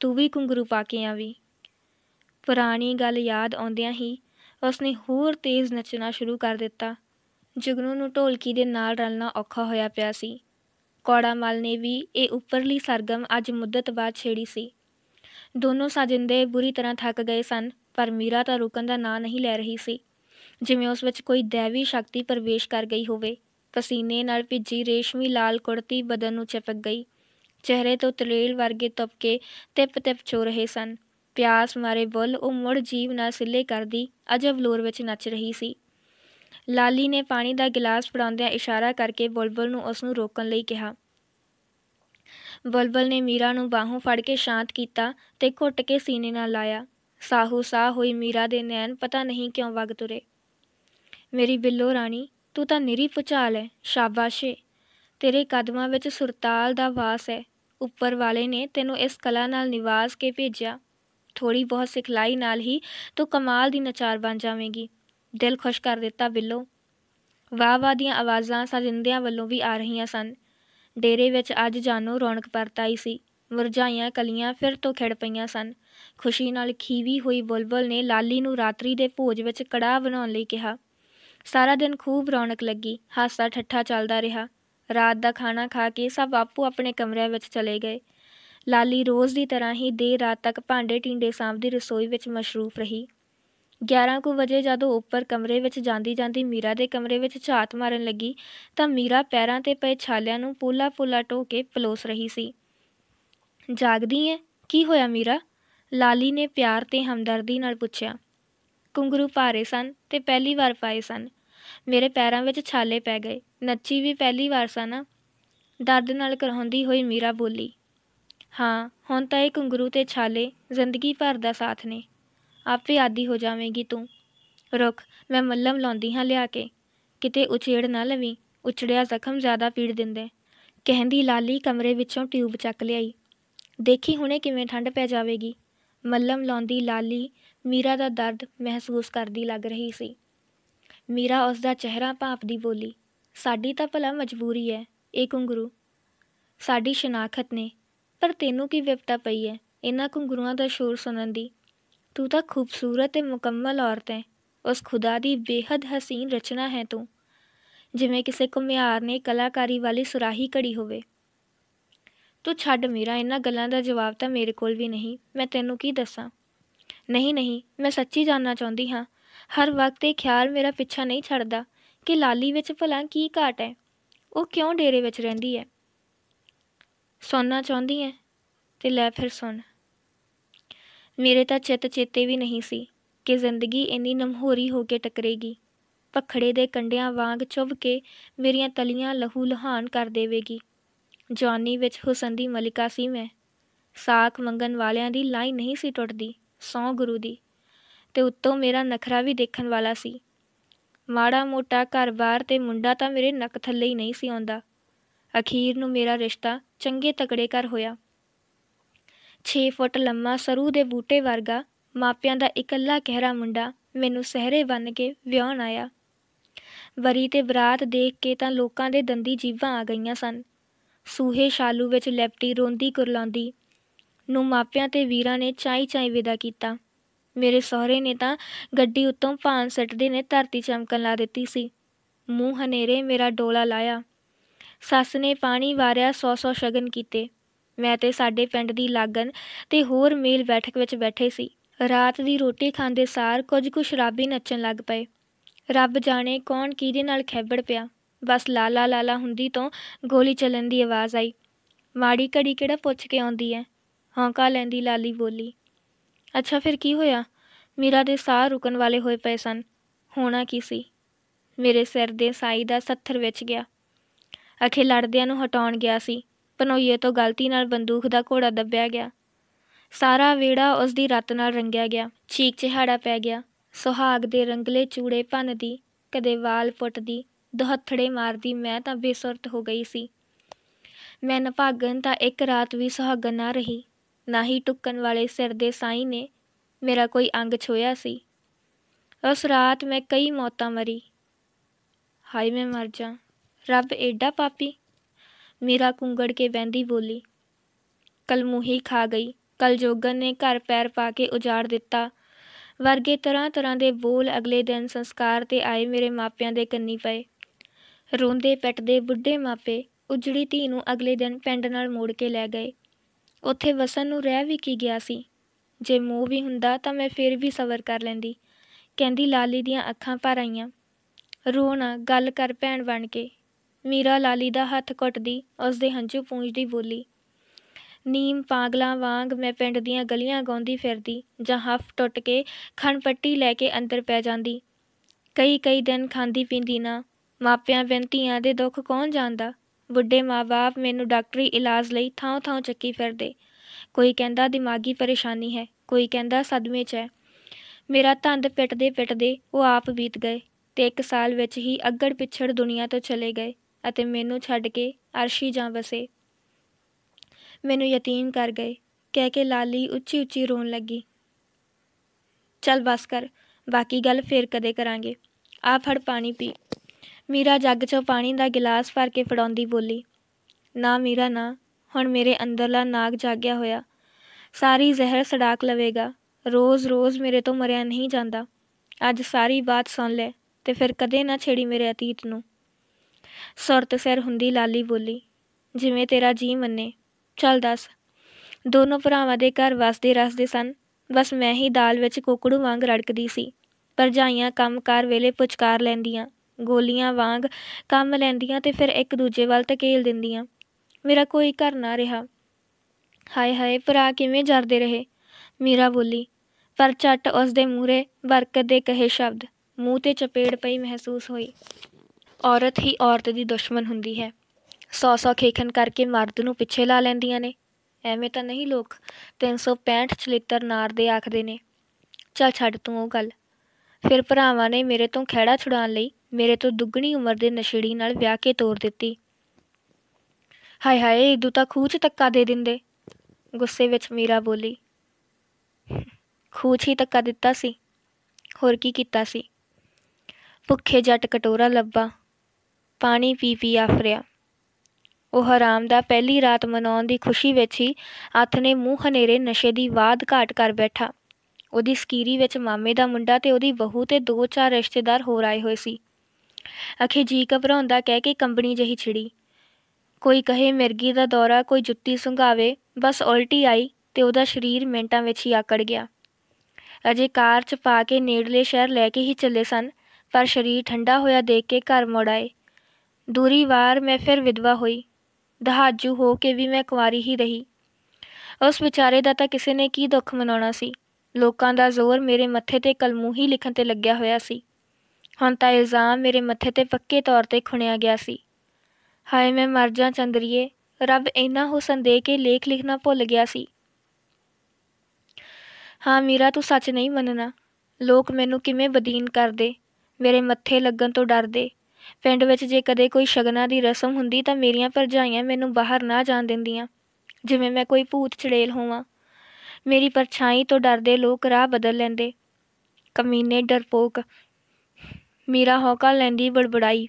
ਤੂੰ ਵੀ ਘੁੰਗਰੂ ਪਾ ਕੇ ਆਵੀਂ ਪੁਰਾਣੀ ਗੱਲ ਯਾਦ ਆਉਂਦਿਆਂ ਹੀ ਉਸਨੇ ਹੋਰ ਤੇਜ਼ ਨੱਚਣਾ ਸ਼ੁਰੂ ਕਰ ਦਿੱਤਾ ਜਗਨੂ ਨੂੰ ਢੋਲਕੀ ਦੇ ਨਾਲ ਰਲਣਾ ਔਖਾ ਹੋਇਆ ਪਿਆ ਸੀ ਕੌੜਾ ਮਲ ਨੇ ਵੀ ਇਹ ਉੱਪਰਲੀ ਸਰਗਮ ਅੱਜ ਮੁੱਦਤ ਬਾਅਦ ਛੇੜੀ ਸੀ ਦੋਨੋਂ ਸਾਜਿੰਦੇ ਬੁਰੀ ਤਰ੍ਹਾਂ ਥੱਕ ਗਏ ਸਨ ਪਰ ਮੀਰਾ ਤਾਂ ਰੁਕਣ ਦਾ ਨਾਂ ਨਹੀਂ ਲੈ ਰਹੀ ਸੀ ਜਿਵੇਂ ਉਸ ਵਿੱਚ ਕੋਈ ਦੇਵੀ ਸ਼ਕਤੀ ਪ੍ਰਵੇਸ਼ ਕਰ ਗਈ ਹੋਵੇ ਪਸੀਨੇ ਨਾਲ ਭਿੱਜੀ ਰੇਸ਼ਮੀ ਲਾਲ ਕੁੜਤੀ ਬਦਨ ਨੂੰ ਚਿਪਕ ਗਈ ਚਿਹਰੇ ਤੋਂ ਤਲੇਲ ਵਰਗੇ ਤਪਕੇ ਤਿਪ-ਤਿਪ ਚੋ ਰਹੇ ਸਨ ਪਿਆਸ ਮਾਰੇ ਬੁੱਲ ਉਹ ਮੁੜ ਜੀਵ ਨਾਲ ਸਿੱਲੇ ਕਰਦੀ ਅਜਬ ਲੋਰ ਵਿੱਚ ਨੱਚ ਰਹੀ ਸੀ ਲਾਲੀ ਨੇ ਪਾਣੀ ਦਾ ਗਿਲਾਸ ਫੜਾਉਂਦਿਆਂ ਇਸ਼ਾਰਾ ਕਰਕੇ ਬੁਲਬੁਲ ਨੂੰ ਉਸ ਨੂੰ ਰੋਕਣ ਲਈ ਕਿਹਾ ਬਲਬਲ ਨੇ ਮੀਰਾ ਨੂੰ ਬਾਹੋਂ ਫੜ ਕੇ ਸ਼ਾਂਤ ਕੀਤਾ ਤੇ ਘੁੱਟ ਕੇ ਸੀਨੇ ਨਾਲ ਲਾਇਆ ਸਾਹੂ ਸਾਹ ਹੋਈ ਮੀਰਾ ਦੇ ਨੈਣ ਪਤਾ ਨਹੀਂ ਕਿਉਂ ਵਗ ਤੁਰੇ ਮੇਰੀ ਬਿੱਲੋ ਰਾਣੀ ਤੂੰ ਤਾਂ ਨਿਰੀ ਪੁਚਾਲ ਹੈ ਸ਼ਾਬਾਸ਼ੇ ਤੇਰੇ ਕਦਮਾਂ ਵਿੱਚ ਸੁਰਤਾਲ ਦਾ ਵਾਸ ਹੈ ਉੱਪਰ ਵਾਲੇ ਨੇ ਤੈਨੂੰ ਇਸ ਕਲਾ ਨਾਲ ਨਿਵਾਜ਼ ਕੇ ਭੇਜਿਆ ਥੋੜੀ ਬਹੁਤ ਸਿਖਲਾਈ ਨਾਲ ਹੀ ਤੂੰ ਕਮਾਲ ਦੀ ਨਚਾਰ ਬਣ ਜਾਵੇਂਗੀ ਦਿਲ ਖੁਸ਼ ਕਰ ਦਿੱਤਾ ਬਿੱਲੋ ਵਾਹ ਵਾਹ ਦੀਆਂ ਆਵਾਜ਼ਾਂ ਸਰਿੰਦਿਆਂ ਵੱਲੋਂ ਵੀ ਆ ਰਹੀਆਂ ਸਨ ਡੇਰੇ ਵਿੱਚ ਅੱਜ ਜਾਨੋ ਰੌਣਕ ਪਰਤ ਆਈ ਸੀ ਮੁਰਝਾਈਆਂ ਕਲੀਆਂ ਫਿਰ ਤੋਂ ਖਿੜ ਪਈਆਂ ਸਨ ਖੁਸ਼ੀ ਨਾਲ ਖੀਵੀ ਹੋਈ ਬੁਲਬੁਲ ਨੇ ਲਾਲੀ ਨੂੰ ਰਾਤਰੀ ਦੇ ਭੋਜ ਵਿੱਚ ਕੜਾਹ ਬਣਾਉਣ ਲਈ ਕਿਹਾ ਸਾਰਾ ਦਿਨ ਖੂਬ ਰੌਣਕ ਲੱਗੀ ਹਾਸਾ ਠੱਠਾ ਚੱਲਦਾ ਰਿਹਾ ਰਾਤ ਦਾ ਖਾਣਾ ਖਾ ਕੇ ਸਭ ਆਪੋ ਆਪਣੇ ਕਮਰਿਆਂ ਵਿੱਚ ਚਲੇ ਗਏ ਲਾਲੀ ਰੋਜ਼ ਦੀ ਤਰ੍ਹਾਂ ਹੀ ਦੇਰ ਰਾਤ ਤੱਕ ਭਾਂਡੇ ਟਿੰਡੇ ਸਾਂਭਦੀ ਰਸੋਈ ਵਿੱਚ ਮਸ਼ਰੂਫ ਰਹੀ 11 ਕੁ ਵਜੇ ਜਦੋਂ ਉੱਪਰ ਕਮਰੇ ਵਿੱਚ ਜਾਂਦੀ ਜਾਂਦੀ ਮੀਰਾ ਦੇ ਕਮਰੇ ਵਿੱਚ ਝਾਤ ਮਾਰਨ ਲੱਗੀ ਤਾਂ ਮੀਰਾ ਪੈਰਾਂ 'ਤੇ ਪਏ ਛਾਲਿਆਂ ਨੂੰ ਪੂਲਾ ਪੂਲਾ ਟੋਕੇ ਕੇ ਪਲੋਸ ਰਹੀ ਸੀ ਜਾਗਦੀ ਐ ਕੀ ਹੋਇਆ ਮੀਰਾ ਲਾਲੀ ਨੇ ਪਿਆਰ ਤੇ ਹਮਦਰਦੀ ਨਾਲ ਪੁੱਛਿਆ ਕੁੰਗਰੂ ਪਾਰੇ ਸਨ ਤੇ ਪਹਿਲੀ ਵਾਰ ਪਾਏ ਸਨ ਮੇਰੇ ਪੈਰਾਂ ਵਿੱਚ ਛਾਲੇ ਪੈ ਗਏ ਨੱਚੀ ਵੀ ਪਹਿਲੀ ਵਾਰ ਸਨ ਦਰਦ ਨਾਲ ਕਰਹਾਉਂਦੀ ਹੋਈ ਮੀਰਾ ਬੋਲੀ ਹਾਂ ਹੁਣ ਤਾਂ ਇਹ ਕੁੰਗਰੂ ਤੇ ਛਾਲੇ ਜ਼ਿੰਦਗੀ ਭਰ ਦਾ ਸਾਥ ਨੇ ਆਪੇ ਆਦੀ ਹੋ ਜਾਵੇਂਗੀ ਤੂੰ ਰੁਕ ਮੈਂ ਮੱਲਮ ਲਾਉਂਦੀ ਹਾਂ ਲਿਆ ਕੇ ਕਿਤੇ ਉਛੇੜ ਨਾ ਲਵੀਂ ਉਛੜਿਆ ਜ਼ਖਮ ਜ਼ਿਆਦਾ ਪੀੜ ਦਿੰਦੇ ਕਹਿੰਦੀ ਲਾਲੀ ਕਮਰੇ ਵਿੱਚੋਂ ਟਿਊਬ ਚੱਕ ਲਈ ਦੇਖੀ ਹੁਣੇ ਕਿਵੇਂ ਠੰਡ ਪੈ ਜਾਵੇਗੀ ਮੱਲਮ ਲਾਉਂਦੀ ਲਾਲੀ ਮੀਰਾ ਦਾ ਦਰਦ ਮਹਿਸੂਸ ਕਰਦੀ ਲੱਗ ਰਹੀ ਸੀ ਮੀਰਾ ਉਸ ਦਾ ਚਿਹਰਾ ਭਾਪਦੀ ਬੋਲੀ ਸਾਡੀ ਤਾਂ ਭਲਾ ਮਜਬੂਰੀ ਹੈ ਇਹ ਕੁੰਗਰੂ ਸਾਡੀ ਸ਼ਨਾਖਤ ਨੇ ਪਰ ਤੈਨੂੰ ਕੀ ਵਿਪਤਾ ਪਈ ਹੈ ਇਹਨਾਂ ਕੁੰਗਰੂਆਂ ਦਾ ਸ਼ੋਰ ਸੁਣਨ ਦੀ ਤੂੰ ਤਾਂ ਖੂਬਸੂਰਤ ਤੇ ਮੁਕੰਮਲ ਔਰਤ ਹੈ ਉਸ ਖੁਦਾ ਦੀ ਬੇਹੱਦ ਹਸੀਨ ਰਚਨਾ ਹੈ ਤੂੰ ਜਿਵੇਂ ਕਿਸੇ ਕੁਮਿਆਰ ਨੇ ਕਲਾਕਾਰੀ ਵਾਲੀ ਸੁਰਾਹੀ ਘੜੀ ਹੋਵੇ ਤੂੰ ਛੱਡ ਮੇਰਾ ਇਹਨਾਂ ਗੱਲਾਂ ਦਾ ਜਵਾਬ ਤਾਂ ਮੇਰੇ ਕੋਲ ਵੀ ਨਹੀਂ ਮੈਂ ਤੈਨੂੰ ਕੀ ਦੱਸਾਂ ਨਹੀਂ ਨਹੀਂ ਮੈਂ ਸੱਚੀ ਜਾਨਣਾ ਚਾਹੁੰਦੀ ਹਾਂ ਹਰ ਵਕਤ ਇਹ ਖਿਆਲ ਮੇਰਾ ਪਿੱਛਾ ਨਹੀਂ ਛੱਡਦਾ ਕਿ ਲਾਲੀ ਵਿੱਚ ਭਲਾ ਕੀ ਘਾਟ ਹੈ ਉਹ ਕਿਉਂ ਡੇਰੇ ਵਿੱਚ ਰਹਿੰਦੀ ਹੈ ਸੁਣਨਾ ਚਾਹੁੰਦੀ ਹੈ ਤੇ ਲੈ ਫਿਰ ਸੁਣ ਮੇਰੇ ਤਾਂ ਚਿਤ ਚੇਤੇ ਵੀ ਨਹੀਂ ਸੀ ਕਿ ਜ਼ਿੰਦਗੀ ਇੰਨੀ ਨਮਹੋਰੀ ਹੋ ਕੇ ਟਕਰੇਗੀ ਪਖੜੇ ਦੇ ਕੰਡਿਆਂ ਵਾਂਗ ਚੁੱਭ ਕੇ ਮੇਰੀਆਂ ਤਲੀਆਂ ਲਹੂ ਲਹਾਨ ਕਰ ਦੇਵੇਗੀ ਜਵਾਨੀ ਵਿੱਚ ਹੁਸਨ ਦੀ ਮਲਿਕਾ ਸੀ ਮੈਂ ਸਾਖ ਮੰਗਣ ਵਾਲਿਆਂ ਦੀ ਲਾਈ ਨਹੀਂ ਸੀ ਟੁੱਟਦੀ ਸੌ ਗੁਰੂ ਦੀ ਤੇ ਉੱਤੋਂ ਮੇਰਾ ਨਖਰਾ ਵੀ ਦੇਖਣ ਵਾਲਾ ਸੀ ਮਾੜਾ ਮੋਟਾ ਘਰ-ਬਾਰ ਤੇ ਮੁੰਡਾ ਤਾਂ ਮੇਰੇ ਨੱਕ ਥੱਲੇ ਹੀ ਨਹੀਂ ਸੀ ਆਉਂਦਾ ਅਖੀਰ ਨੂੰ ਮੇਰਾ ਰਿਸ਼ਤਾ ਚੰਗੇ ਤਕੜੇ ਕਰ ਹੋਇਆ ਛੇ ਫੁੱਟ ਲੰਮਾ ਸਰੂ ਦੇ ਬੂਟੇ ਵਰਗਾ ਮਾਪਿਆਂ ਦਾ ਇਕੱਲਾ ਕਹਿਰਾ ਮੁੰਡਾ ਮੈਨੂੰ ਸਹਰੇ ਬਨ ਕੇ ਵਿਆਹਣ ਆਇਆ ਵਰੀ ਤੇ ਬਰਾਤ ਦੇਖ ਕੇ ਤਾਂ ਲੋਕਾਂ ਦੇ ਦੰਦੀ ਜੀਵਾਂ ਆ ਗਈਆਂ ਸਨ ਸੂਹੇ ਸ਼ਾਲੂ ਵਿੱਚ ਲੈਪਟੀ ਰੋਂਦੀ ਕੁਰਲਾਉਂਦੀ ਨੂੰ ਮਾਪਿਆਂ ਤੇ ਵੀਰਾਂ ਨੇ ਚਾਈ ਚਾਈ ਵਿਦਾ ਕੀਤਾ ਮੇਰੇ ਸਹਰੇ ਨੇ ਤਾਂ ਗੱਡੀ ਉੱਤੋਂ ਭਾਂ ਸੱਟਦੇ ਨੇ ਧਰਤੀ ਚਮਕਣ ਲਾ ਦਿੱਤੀ ਸੀ ਮੂੰਹ ਹਨੇਰੇ ਮੇਰਾ ਡੋਲਾ ਲਾਇਆ ਸੱਸ ਨੇ ਪਾਣੀ ਵਾਰਿਆ ਸੌ ਸੌ ਸ਼ਗਨ ਕੀਤੇ ਮੈਂ ਤੇ ਸਾਡੇ ਪਿੰਡ ਦੀ ਲਾਗਨ ਤੇ ਹੋਰ ਮੇਲ ਬੈਠਕ ਵਿੱਚ ਬੈਠੇ ਸੀ ਰਾਤ ਦੀ ਰੋਟੀ ਖਾਂਦੇ ਸਾਰ ਕੁਝ ਕੁ ਸ਼ਰਾਬੀ ਨੱਚਣ ਲੱਗ ਪਏ ਰੱਬ ਜਾਣੇ ਕੌਣ ਕਿਹਦੇ ਨਾਲ ਖੈਬੜ ਪਿਆ ਬਸ ਲਾਲਾ ਲਾਲਾ ਹੁੰਦੀ ਤੋਂ ਗੋਲੀ ਚੱਲਣ ਦੀ ਆਵਾਜ਼ ਆਈ ਮਾੜੀ ਘੜੀ ਕਿਹੜਾ ਪੁੱਛ ਕੇ ਆਉਂਦੀ ਐ ਹੌਂਕਾ ਲੈਂਦੀ ਲਾਲੀ ਬੋਲੀ ਅੱਛਾ ਫਿਰ ਕੀ ਹੋਇਆ ਮੇਰਾ ਦੇ ਸਾਹ ਰੁਕਣ ਵਾਲੇ ਹੋਏ ਪਏ ਸਨ ਹੋਣਾ ਕੀ ਸੀ ਮੇਰੇ ਸਿਰ ਦੇ ਸਾਈ ਦਾ ਸੱਥਰ ਵਿੱਚ ਗਿਆ ਅਖੇ ਲੜਦਿਆਂ ਨੂੰ ਹਟਾਉਣ ਗਿਆ ਸੀ ਪਨੋਈਏ ਤੋਂ ਗਲਤੀ ਨਾਲ ਬੰਦੂਖ ਦਾ ਘੋੜਾ ਦੱਬਿਆ ਗਿਆ ਸਾਰਾ ਵੇੜਾ ਉਸ ਦੀ ਰਤ ਨਾਲ ਰੰਗਿਆ ਗਿਆ ਚੀਕ ਚਿਹਾੜਾ ਪੈ ਗਿਆ ਸੁਹਾਗ ਦੇ ਰੰਗਲੇ ਚੂੜੇ ਭੰਨਦੀ ਕਦੇ ਵਾਲ ਪੁੱਟਦੀ ਦੁਹੱਥੜੇ ਮਾਰਦੀ ਮੈਂ ਤਾਂ ਬੇਸੁਰਤ ਹੋ ਗਈ ਸੀ ਮੈਂ ਨਭਾਗਨ ਤਾਂ ਇੱਕ ਰਾਤ ਵੀ ਸੁਹਾਗਨ ਨਾ ਰਹੀ ਨਾ ਹੀ ਟੁੱਕਣ ਵਾਲੇ ਸਿਰ ਦੇ ਸਾਈ ਨੇ ਮੇਰਾ ਕੋਈ ਅੰਗ ਛੋਇਆ ਸੀ ਉਸ ਰਾਤ ਮੈਂ ਕਈ ਮੌਤਾਂ ਮਰੀ ਹਾਈ ਮੈਂ ਮਰ ਜਾ ਰੱਬ ਐਡਾ ਪਾਪੀ ਮੀਰਾ ਕੁੰਗੜ ਕੇ ਵਹਿੰਦੀ ਬੋਲੀ ਕਲਮੂਹੀ ਖਾ ਗਈ ਕਲ ਜੋਗਨ ਨੇ ਘਰ ਪੈਰ ਪਾ ਕੇ ਉਜਾੜ ਦਿੱਤਾ ਵਰਗੇ ਤਰ੍ਹਾਂ ਤਰ੍ਹਾਂ ਦੇ ਬੋਲ ਅਗਲੇ ਦਿਨ ਸੰਸਕਾਰ ਤੇ ਆਏ ਮੇਰੇ ਮਾਪਿਆਂ ਦੇ ਕੰਨੀ ਪਏ ਰੋਂਦੇ ਪਿੱਟਦੇ ਬੁੱਢੇ ਮਾਪੇ ਉਜੜੀ ਧੀ ਨੂੰ ਅਗਲੇ ਦਿਨ ਪਿੰਡ ਨਾਲ ਮੋੜ ਕੇ ਲੈ ਗਏ ਉੱਥੇ ਵਸਨ ਨੂੰ ਰਹਿ ਵੀ ਕੀ ਗਿਆ ਸੀ ਜੇ ਮੂੰਹ ਵੀ ਹੁੰਦਾ ਤਾਂ ਮੈਂ ਫਿਰ ਵੀ ਸਬਰ ਕਰ ਲੈਂਦੀ ਕਹਿੰਦੀ ਲਾਲੀ ਦੀਆਂ ਅੱਖਾਂ ਭਰ ਆਈਆਂ ਰੋਣਾ ਗੱਲ ਕਰ ਭੈਣ ਬਣ ਕੇ ਮੀਰਾ ਲਾਲੀ ਦਾ ਹੱਥ ਘੁੱਟਦੀ ਉਸ ਦੇ ਹੰਝੂ ਪੂੰਝਦੀ ਬੋਲੀ ਨੀਮ ਪਾਗਲਾ ਵਾਂਗ ਮੈਂ ਪਿੰਡ ਦੀਆਂ ਗਲੀਆਂ ਗਾਉਂਦੀ ਫਿਰਦੀ ਜਾਂ ਹਫ ਟੁੱਟ ਕੇ ਖਣ ਪੱਟੀ ਲੈ ਕੇ ਅੰਦਰ ਪੈ ਜਾਂਦੀ ਕਈ ਕਈ ਦਿਨ ਖਾਂਦੀ ਪੀਂਦੀ ਨਾ ਮਾਪਿਆਂ ਬਿਨ ਦੇ ਦੁੱਖ ਕੌਣ ਜਾਣਦਾ ਵੱਡੇ ਮਾਪੇ ਮੈਨੂੰ ਡਾਕਟਰੀ ਇਲਾਜ ਲਈ ਥਾਂ-ਥਾਂ ਚੱਕੀ ਫਿਰਦੇ ਕੋਈ ਕਹਿੰਦਾ ਦਿਮਾਗੀ ਪਰੇਸ਼ਾਨੀ ਹੈ ਕੋਈ ਕਹਿੰਦਾ ਸਦਮੇ 'ਚ ਹੈ ਮੇਰਾ ਧੰਦ ਪਿੱਟਦੇ ਪਿੱਟਦੇ ਉਹ ਆਪ ਬੀਤ ਗਏ ਤੇ ਇੱਕ ਸਾਲ ਵਿੱਚ ਹੀ ਅੱਗੜ ਪਿਛੜ ਦੁਨੀਆ ਤੋਂ ਚਲੇ ਗਏ ਅਤੇ ਮੈਨੂੰ ਛੱਡ ਕੇ ਅਰਸ਼ੀ ਜਾਂ ਵਸੇ ਮੈਨੂੰ ਯਤੀਮ ਕਰ ਗਏ ਕਹਿ ਕੇ ਲਾਲੀ ਉੱਚੀ ਉੱਚੀ ਰੋਣ ਲੱਗੀ ਚੱਲ ਬਸ ਕਰ ਬਾਕੀ ਗੱਲ ਫੇਰ ਕਦੇ ਕਰਾਂਗੇ ਆ ਫੜ ਪਾਣੀ ਪੀ ਮੀਰਾ ਜੱਗ 'ਚੋਂ ਪਾਣੀ ਦਾ ਗਿਲਾਸ ਫੜ ਕੇ ਫੜਾਉਂਦੀ ਬੋਲੀ ਨਾ ਮੀਰਾ ਨਾ ਹੁਣ ਮੇਰੇ ਅੰਦਰਲਾ ਨਾਗ ਜਾਗਿਆ ਹੋਇਆ ਸਾਰੀ ਜ਼ਹਿਰ ਸੜਾਕ ਲਵੇਗਾ ਰੋਜ਼-ਰੋਜ਼ ਮੇਰੇ ਤੋਂ ਮਰਿਆ ਨਹੀਂ ਜਾਂਦਾ ਅੱਜ ਸਾਰੀ ਬਾਤ ਸੁਣ ਲੈ ਤੇ ਫਿਰ ਕਦੇ ਨਾ ਛੇੜੀ ਮੇਰੇ ਅਤੀਤ ਨੂੰ ਸੁਰਤ ਸਿਰ ਹੁੰਦੀ ਲਾਲੀ ਬੋਲੀ ਜਿਵੇਂ ਤੇਰਾ ਜੀ ਮੰਨੇ ਚੱਲ ਦੱਸ ਦੋਨੋਂ ਭਰਾਵਾਂ ਦੇ ਘਰ ਵਸਦੇ ਰਸਦੇ ਸਨ ਬਸ ਮੈਂ ਹੀ ਦਾਲ ਵਿੱਚ ਕੋਕੜੂ ਵਾਂਗ ਰੜਕਦੀ ਸੀ ਭਰਜਾਈਆਂ ਕੰਮਕਾਰ ਵੇਲੇ ਪੁਚਕਾਰ ਲੈਂਦੀਆਂ ਗੋਲੀਆਂ ਵਾਂਗ ਕੰਮ ਲੈਂਦੀਆਂ ਤੇ ਫਿਰ ਇੱਕ ਦੂਜੇ ਵੱਲ ਧਕੇਲ ਦਿੰਦੀਆਂ ਮੇਰਾ ਕੋਈ ਘਰ ਨਾ ਰਿਹਾ ਹਾਏ ਹਾਏ ਭਰਾ ਕਿਵੇਂ ਜਰਦੇ ਰਹੇ ਮੀਰਾ ਬੋਲੀ ਪਰ ਛੱਟ ਉਸ ਦੇ ਮੂਰੇ ਬਰਕਤ ਦੇ ਕਹੇ ਸ਼ਬਦ ਮੂੰਹ ਤੇ ਚਪੇੜ ਪਈ ਮਹਿਸੂਸ ਹੋਈ ਔਰਤ ਹੀ ਔਰਤ ਦੀ ਦੁਸ਼ਮਣ ਹੁੰਦੀ ਹੈ ਸੌ ਸੌ ਖੇਖਣ ਕਰਕੇ ਮਰਦ ਨੂੰ ਪਿੱਛੇ ਲਾ ਲੈਂਦੀਆਂ ਨੇ ਐਵੇਂ ਤਾਂ ਨਹੀਂ ਲੋਕ 365 ਚਲਿੱਤਰ ਨਾਰ ਦੇ ਆਖਦੇ ਨੇ ਚਲ ਛੱਡ ਤੂੰ ਉਹ ਗੱਲ ਫਿਰ ਭਰਾਵਾਂ ਨੇ ਮੇਰੇ ਤੋਂ ਖਹਿੜਾ ਛੁਡਾਉਣ ਲਈ ਮੇਰੇ ਤੋਂ ਦੁੱਗਣੀ ਉਮਰ ਦੇ ਨਸ਼ੇੜੀ ਨਾਲ ਵਿਆਹ ਕੇ ਤੋਰ ਦਿੱਤੀ ਹਾਏ ਹਾਏ ਇਦੂ ਤਾਂ ਖੂਚ ਤੱਕਾ ਦੇ ਦਿੰਦੇ ਗੁੱਸੇ ਵਿੱਚ ਮੀਰਾ ਬੋਲੀ ਖੂਚ ਹੀ ਤੱਕਾ ਦਿੱਤਾ ਸੀ ਹੋਰ ਕੀ ਕੀਤਾ ਸੀ ਭੁੱਖੇ ਜੱਟ ਕਟੋਰਾ ਲੱਭਾ ਪਾਣੀ ਪੀ ਪੀ ਆਫਰਿਆ ਉਹ ਹਰਾਮ ਦਾ ਪਹਿਲੀ ਰਾਤ ਮਨਾਉਣ ਦੀ ਖੁਸ਼ੀ ਵਿੱਚ ਹੀ ਅੱਥ ਨੇ ਮੂੰਹ ਹਨੇਰੇ ਨਸ਼ੇ ਦੀ ਬਾਦ ਘਾਟ ਕਰ ਬੈਠਾ ਉਹਦੀ ਸਕੀਰੀ ਵਿੱਚ ਮਾਮੇ ਦਾ ਮੁੰਡਾ ਤੇ ਉਹਦੀ ਬਹੂ ਤੇ ਦੋ ਚਾਰ ਰਿਸ਼ਤੇਦਾਰ ਹੋਰ ਆਏ ਹੋਏ ਸੀ ਅਖੇ ਜੀ ਘਬਰਾਉਂਦਾ ਕਹਿ ਕੇ ਕੰਬਣੀ ਜਹੀ ਛਿੜੀ ਕੋਈ ਕਹੇ ਮਿਰਗੀ ਦਾ ਦੌਰਾ ਕੋਈ ਜੁੱਤੀ ਸੁੰਘਾਵੇ ਬਸ ਉਲਟੀ ਆਈ ਤੇ ਉਹਦਾ ਸਰੀਰ ਮਿੰਟਾਂ ਵਿੱਚ ਹੀ ਆਕੜ ਗਿਆ ਅਜੇ ਕਾਰ 'ਚ ਪਾ ਕੇ ਨੇੜਲੇ ਸ਼ਹਿਰ ਲੈ ਕੇ ਹੀ ਚੱਲੇ ਸਨ ਪਰ ਸਰੀਰ ਠੰਡਾ ਹੋਇਆ ਦੇਖ ਕੇ ਘਰ ਮੁੜ ਆਏ ਦੂਰੀ ਵਾਰ ਮੈਂ ਫਿਰ ਵਿਧਵਾ ਹੋਈ ਦਹਾਜੂ ਹੋ ਕੇ ਵੀ ਮੈਂ ਕੁਵਾਰੀ ਹੀ ਰਹੀ ਉਸ ਵਿਚਾਰੇ ਦਾ ਤਾਂ ਕਿਸੇ ਨੇ ਕੀ ਦੁੱਖ ਮਨਾਉਣਾ ਸੀ ਲੋਕਾਂ ਦਾ ਜ਼ੋਰ ਮੇਰੇ ਮੱਥੇ ਤੇ ਕਲਮੂਹੀ ਲਿਖਣ ਤੇ ਲੱਗਿਆ ਹੋਇਆ ਸੀ ਹੁਣ ਤਾਂ ਇਲਜ਼ਾਮ ਮੇਰੇ ਮੱਥੇ ਤੇ ਪੱਕੇ ਤੌਰ ਤੇ ਖੁਣਿਆ ਗਿਆ ਸੀ ਹਾਏ ਮੈਂ ਮਰ ਜਾ ਚੰਦਰੀਏ ਰੱਬ ਇੰਨਾ ਹੁਸਨ ਦੇ ਕੇ ਲੇਖ ਲਿਖਣਾ ਭੁੱਲ ਗਿਆ ਸੀ ਹਾਂ ਮੀਰਾ ਤੂੰ ਸੱਚ ਨਹੀਂ ਮੰਨਣਾ ਲੋਕ ਮੈਨੂੰ ਕਿਵੇਂ ਬਦੀਨ ਕਰਦੇ ਮੇਰੇ ਮੱਥੇ ਲੱਗਣ ਤੋਂ ਡਰਦੇ ਪਿੰਡ ਵਿੱਚ ਜੇ ਕਦੇ ਕੋਈ ਸ਼ਗਨਾਂ ਦੀ ਰਸਮ ਹੁੰਦੀ ਤਾਂ ਮੇਰੀਆਂ ਪਰਜਾਈਆਂ ਮੈਨੂੰ ਬਾਹਰ ਨਾ ਜਾਣ ਦਿੰਦੀਆਂ ਜਿਵੇਂ ਮੈਂ ਕੋਈ ਭੂਤ ਛੜੇਲ ਹੋਵਾਂ ਮੇਰੀ ਪਰਛਾਈ ਤੋਂ ਡਰਦੇ ਲੋਕ ਰਾਹ ਬਦਲ ਲੈਂਦੇ ਕਮੀਨੇ ਡਰਪੋਕ ਮੀਰਾ ਹੌਕਾ ਲੈਂਦੀ ਬੜਬੜਾਈ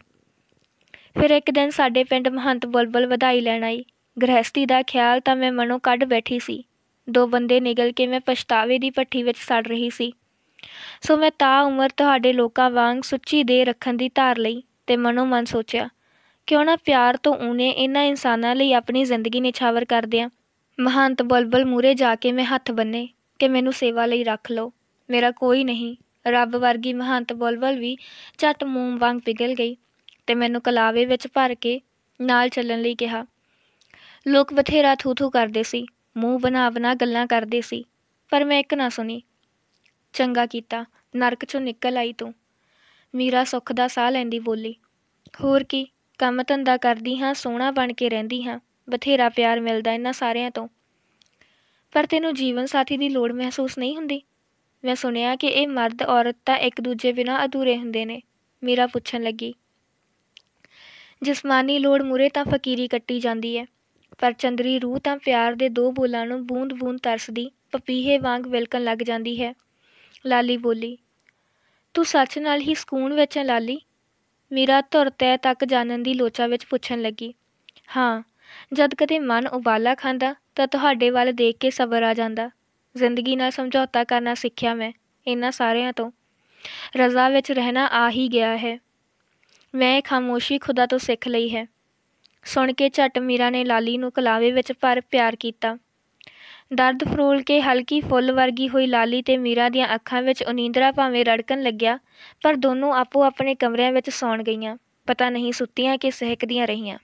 ਫਿਰ ਇੱਕ ਦਿਨ ਸਾਡੇ ਪਿੰਡ ਮਹੰਤ ਬਲਬਲ ਵਧਾਈ ਲੈਣ ਆਈ ਗ੍ਰਹਿਸਤੀ ਦਾ ਖਿਆਲ ਤਾਂ ਮੈਂ ਮਨੋਂ ਕੱਢ ਬੈਠੀ ਸੀ ਦੋ ਬੰਦੇ ਨਿਗਲ ਕੇ ਮੈਂ ਪਛਤਾਵੇ ਦੀ ਪੱਠੀ ਵਿੱਚ ਸੜ ਰਹੀ ਸੀ ਸੋ ਮੈਂ ਤਾਂ ਉਮਰ ਤੁਹਾਡੇ ਲੋਕਾਂ ਵਾਂਗ ਸੁੱਚੀ ਦੇ ਰੱਖਣ ਦੀ ਧਾਰ ਲਈ ਤੇ ਮਨੋ ਮਨ ਸੋਚਿਆ ਕਿਉਂ ਨਾ ਪਿਆਰ ਤੋਂ ਉਹਨੇ ਇਹਨਾਂ ਇਨਸਾਨਾਂ ਲਈ ਆਪਣੀ ਜ਼ਿੰਦਗੀ ਨਿਛਾਵਰ ਕਰ ਦਿਆਂ ਮਹੰਤ ਬਲਬਲ ਮੂਰੇ ਜਾ ਕੇ ਮੈਂ ਹੱਥ ਬੰਨੇ ਕਿ ਮੈਨੂੰ ਸੇਵਾ ਲਈ ਰੱਖ ਲਓ ਮੇਰਾ ਕੋਈ ਨਹੀਂ ਰੱਬ ਵਰਗੀ ਮਹੰਤ ਬਲਬਲ ਵੀ ਝਟ ਮੂੰਹ ਵਾਂਗ ਪਿਗਲ ਗਈ ਤੇ ਮੈਨੂੰ ਕਲਾਵੇ ਵਿੱਚ ਭਰ ਕੇ ਨਾਲ ਚੱਲਣ ਲਈ ਕਿਹਾ ਲੋਕ ਬਥੇਰਾ ਥੂਥੂ ਕਰਦੇ ਸੀ ਮੂੰਹ ਬਣਾਵਨਾ ਗੱਲਾਂ ਕਰਦੇ ਸੀ ਪਰ ਮੈਂ ਇੱਕ ਨਾ ਸੁਣੀ ਚੰਗਾ ਕੀਤਾ ਨਰਕ ਚੋਂ ਨਿਕਲ ਆਈ ਤੂੰ ਮੀਰਾ ਸੁੱਖ ਦਾ ਸਾਹ ਲੈਂਦੀ ਬੋਲੀ ਹੋਰ ਕੀ ਕੰਮ ਧੰਦਾ ਕਰਦੀ ਹਾਂ ਸੋਹਣਾ ਬਣ ਕੇ ਰਹਿੰਦੀ ਹਾਂ ਬਥੇਰਾ ਪਿਆਰ ਮਿਲਦਾ ਇਹਨਾਂ ਸਾਰਿਆਂ ਤੋਂ ਪਰ ਤੈਨੂੰ ਜੀਵਨ ਸਾਥੀ ਦੀ ਲੋੜ ਮਹਿਸੂਸ ਨਹੀਂ ਹੁੰਦੀ ਮੈਂ ਸੁਣਿਆ ਕਿ ਇਹ ਮਰਦ ਔਰਤ ਤਾਂ ਇੱਕ ਦੂਜੇ ਬਿਨਾਂ ਅਧੂਰੇ ਹੁੰਦੇ ਨੇ ਮੀਰਾ ਪੁੱਛਣ ਲੱਗੀ ਜਿਸਮਾਨੀ ਲੋੜ ਮੂਰੇ ਤਾਂ ਫਕੀਰੀ ਕੱਟੀ ਜਾਂਦੀ ਹੈ ਪਰ ਚੰਦਰੀ ਰੂਹ ਤਾਂ ਪਿਆਰ ਦੇ ਦੋ ਬੋਲਾਂ ਨੂੰ ਬੂੰਦ-ਬੂੰਦ ਤਰਸਦੀ ਪਪੀਹੇ ਵਾਂਗ ਵਿਲਕਣ ਲੱਗ ਜਾਂਦੀ ਹੈ ਲਾਲੀ ਬੋਲੀ ਤੂੰ ਸੱਚ ਨਾਲ ਹੀ ਸਕੂਨ ਵਿੱਚ ਹੈ ਲਾਲੀ ਮੀਰਾ ਧੁਰ ਤੈ ਤੱਕ ਜਾਣਨ ਦੀ ਲੋਚਾ ਵਿੱਚ ਪੁੱਛਣ ਲੱਗੀ ਹਾਂ ਜਦ ਕਦੇ ਮਨ ਉਬਾਲਾ ਖਾਂਦਾ ਤਾਂ ਤੁਹਾਡੇ ਵੱਲ ਦੇਖ ਕੇ ਸਬਰ ਆ ਜਾਂਦਾ ਜ਼ਿੰਦਗੀ ਨਾਲ ਸਮਝੌਤਾ ਕਰਨਾ ਸਿੱਖਿਆ ਮੈਂ ਇਹਨਾਂ ਸਾਰਿਆਂ ਤੋਂ ਰਜ਼ਾ ਵਿੱਚ ਰਹਿਣਾ ਆ ਹੀ ਗਿਆ ਹੈ ਮੈਂ ਖਾਮੋਸ਼ੀ ਖੁਦਾ ਤੋਂ ਸਿੱਖ ਲਈ ਹੈ ਸੁਣ ਕੇ ਝਟ ਮੀਰਾ ਨੇ ਲਾਲੀ ਨੂੰ ਕਲਾਵੇ ਵਿੱਚ ਪਰ ਪਿਆਰ ਕੀਤਾ ਦਰਦ ਫਰੋਲ ਕੇ ਹਲਕੀ ਫੁੱਲ ਵਰਗੀ ਹੋਈ ਲਾਲੀ ਤੇ ਮੀਰਾ ਦੀਆਂ ਅੱਖਾਂ ਵਿੱਚ ਉਨੀਂਦਰਾ ਭਾਵੇਂ ਰੜਕਣ ਲੱਗਿਆ ਪਰ ਦੋਨੋਂ ਆਪੋ ਆਪਣੇ ਕਮਰਿਆਂ ਵਿੱਚ ਸੌਣ ਗਈਆਂ ਪਤਾ ਨਹੀਂ ਸੁੱਤੀਆਂ ਕਿ ਸਹਿਕਦੀਆਂ ਰਹੀਆਂ